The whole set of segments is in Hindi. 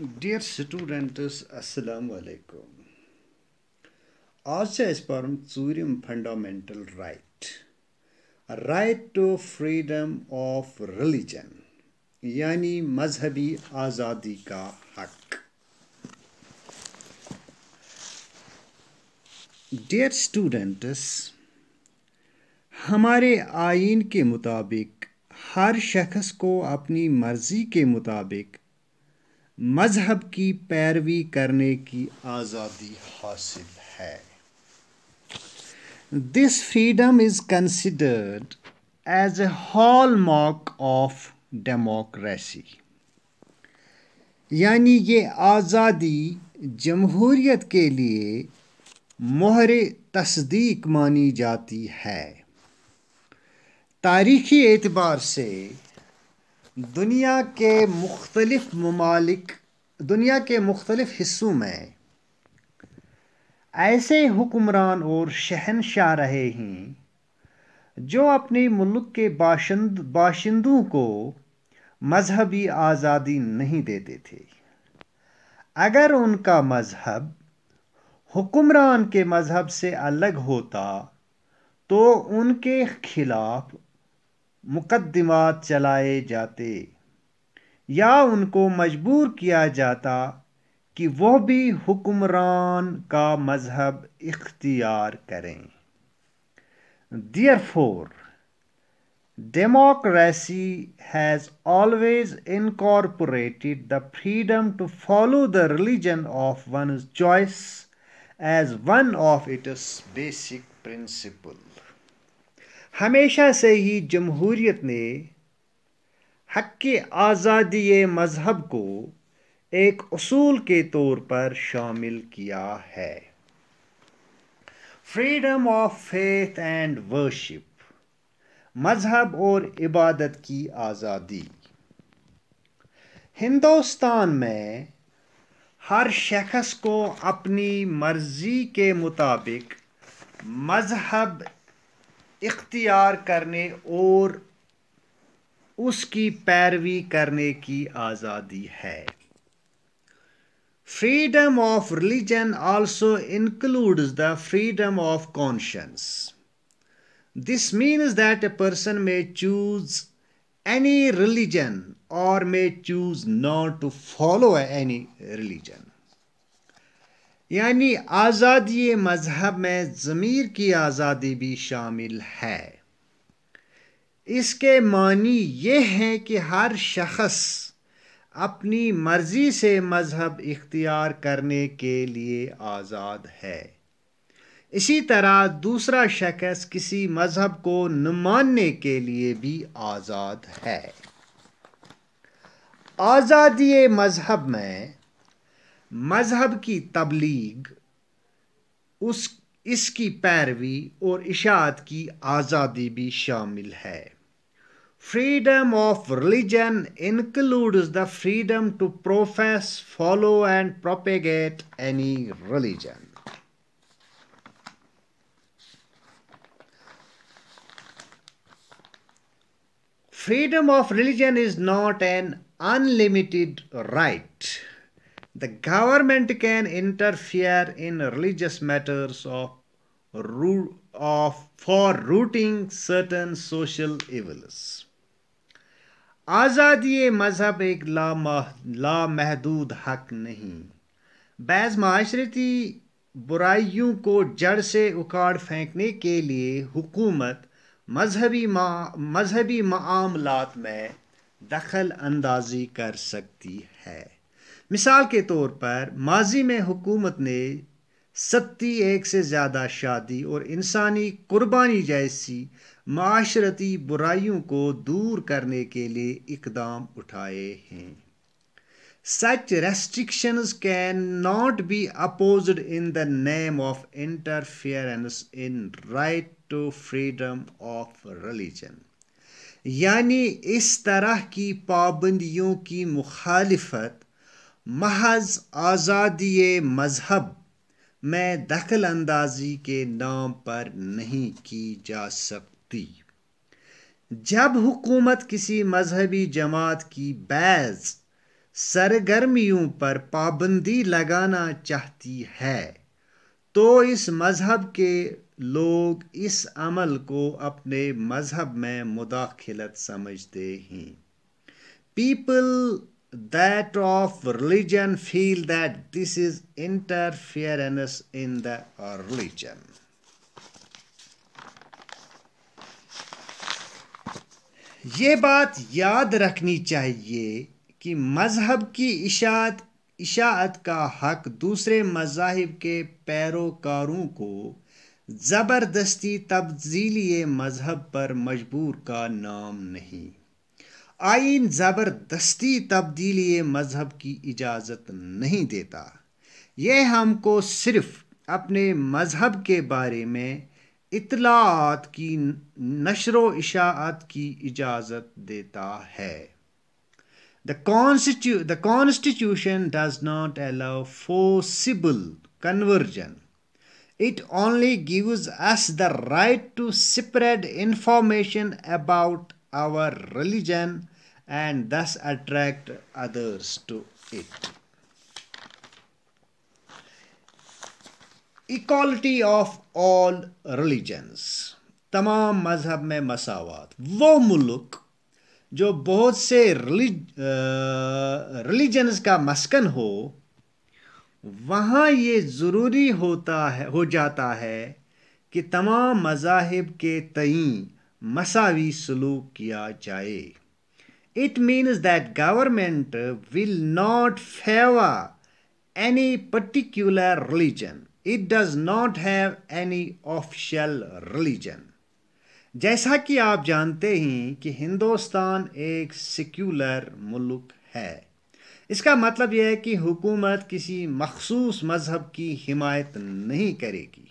डियर स्टूडेंट्स अस्सलाम वालेकुम आज से इस पर चुरिम fundamental right right to freedom of religion यानी मजहबी आज़ादी का हक डियर स्टूडेंट्स हमारे आइन के मुताबिक हर शख्स को अपनी मर्ज़ी के मुताबिक मज़हब की पैरवी करने की आज़ादी हासिल है this freedom is considered as a hallmark of democracy यानी ये आज़ादी जमहूरीत के लिए मोहर तस्दीक मानी जाती है तारीखी एतबार से दुनिया के मुख्तलिफ ममालिक दुनिया के मुख्तलिफ हिस्सों में ऐसे हुक्मरान और शहनशाह रहे हैं जो अपने मुल्क के बाशिंद बाशिंदों को मजहबी आज़ादी नहीं देते थे अगर उनका मज़हब हुक्मरान के मज़हब से अलग होता तो उनके खिलाफ मुकदमात चलाए जाते या उनको मजबूर किया जाता कि वह भी हुक्मरान का मजहब इख्तियार करें therefore democracy has always incorporated the freedom to follow the religion of one choice as one of its basic principle हमेशा से ही जमहूरीत ने हक आज़ादी मज़हब को एक असूल के तौर पर शामिल किया है freedom of faith and worship मज़हब और इबादत की आज़ादी हिंदुस्तान में हर शख्स को अपनी मर्ज़ी के मुताबिक मज़हब इख्तियार करने और उसकी पैरवी करने की आज़ादी है freedom of religion also includes the freedom of conscience this means that a person may choose any religion or may choose not to follow any religion यानी आज़ादी मज़हब में ज़मीर की आज़ादी भी शामिल है इसके मानी ये हैं कि हर शख्स अपनी मर्ज़ी से मज़हब इख्तियार करने के लिए आज़ाद है इसी तरह दूसरा शख्स किसी मज़हब को न मानने के लिए भी आज़ाद है आज़ादी मज़हब में मजहब की तबलीग उस इसकी पैरवी और इशात की आज़ादी भी शामिल है freedom of religion includes the freedom to profess follow and propagate any religion freedom of religion is not an unlimited right the government can interfere in religious matters of, of for rooting certain social evils. आज़ादी मज़हब एक लामहदूद ला हक नहीं बैज़ माशरती बुराइयों को जड़ से उखाड़ फेंकने के लिए हुकूमत मजहबी मजहबी मामलात में दखल अंदाजी कर सकती है मिसाल के तौर पर माजी में हुकूमत ने सत्ती एक से ज़्यादा शादी और इंसानी कुर्बानी जैसी माशरती बुराइयों को दूर करने के लिए इकदाम उठाए हैं such restriction can not be opposed in the name of interference in right to freedom of religion यानी इस तरह की पाबंदियों की मुखालफत महज आज़ादी मज़हब में दखल अंदाजी के नाम पर नहीं की जा सकती जब हुकूमत किसी मजहबी जमात की बैज सरगर्मियों पर पाबंदी लगाना चाहती है तो इस मज़हब के लोग इस अमल को अपने मज़हब में मुदाखलत समझते हैं people that of religion feel that this is interference in the religion. ये बात याद रखनी चाहिए कि मज़हब की इशात इशात का हक दूसरे मजाहब के पैरोकारों को ज़बरदस्ती तब्दीली मज़हब पर मजबूर का नाम नहीं आइन ज़बरदस्ती तब्दीली मज़हब की इजाज़त नहीं देता यह हमको सिर्फ अपने मज़हब के बारे में इतलात की नशर इशात की इजाज़त देता है द कॉन्स्टिट्यू the constitution does not allow forcible conversion it only gives us the right to spread information about our religion and thus attract others to it. Equality of all religions तमाम मजहब में मसावत वो मुल्क जो बहुत से रिलीजन्स का मस्कन हो वहाँ ये ज़रूरी होता है हो जाता है कि तमाम मजाहब के तई masavi suluk kiya jaye it means that government will not favor any particular religion it does not have any official religion जैसा कि आप जानते हैं कि हिंदुस्तान एक सेक्युलर मुल्क है इसका मतलब यह है कि हुकूमत किसी मखसूस मज़हब की हिमायत नहीं करेगी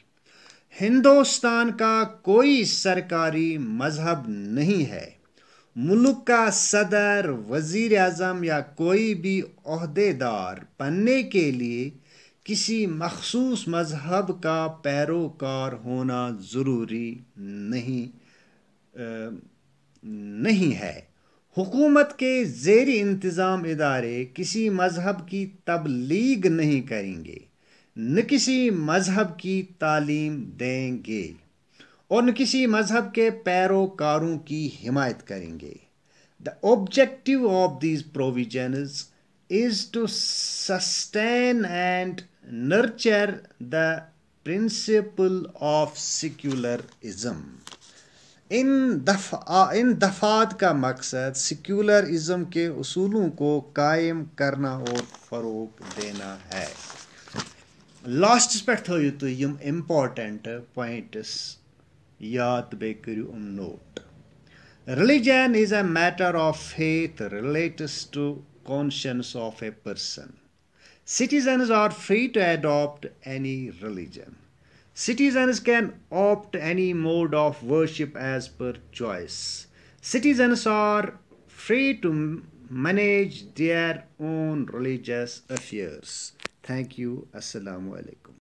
हिंदुस्तान का कोई सरकारी मजहब नहीं है मुल्क का सदर वजीर अजम या कोई भी अहदेदार बनने के लिए किसी मखसूस मजहब का पैरोकार होना ज़रूरी नहीं आ, नहीं है हुकूमत के जेर इंतज़ाम इदारे किसी मजहब की तबलीग नहीं करेंगे न किसी मज़हब की तालीम देंगे और न किसी मज़हब के पैरोकारों की हिमायत करेंगे the objective of these provision is to sustain and nurture the principle of secularism इन दफा इन दफात का मकसद सिक्युलरिज्म के असूलों को कायम करना और फ़रोग देना है لاسٹَس پٮ۪ٹھ تھٲیِو تُہۍ یِم اِمپاٹَنٛٹ پویِنٛٹٕس یاد تہٕ بیٚیہِ کٔرِو یِم note religion is a matter of faith relates to conscience of a person citizens are free to adopt any religion citizens can opt any mode of worship as per choice citizens are free to manage their own religious affairs Thank you. Assalamu alaikum.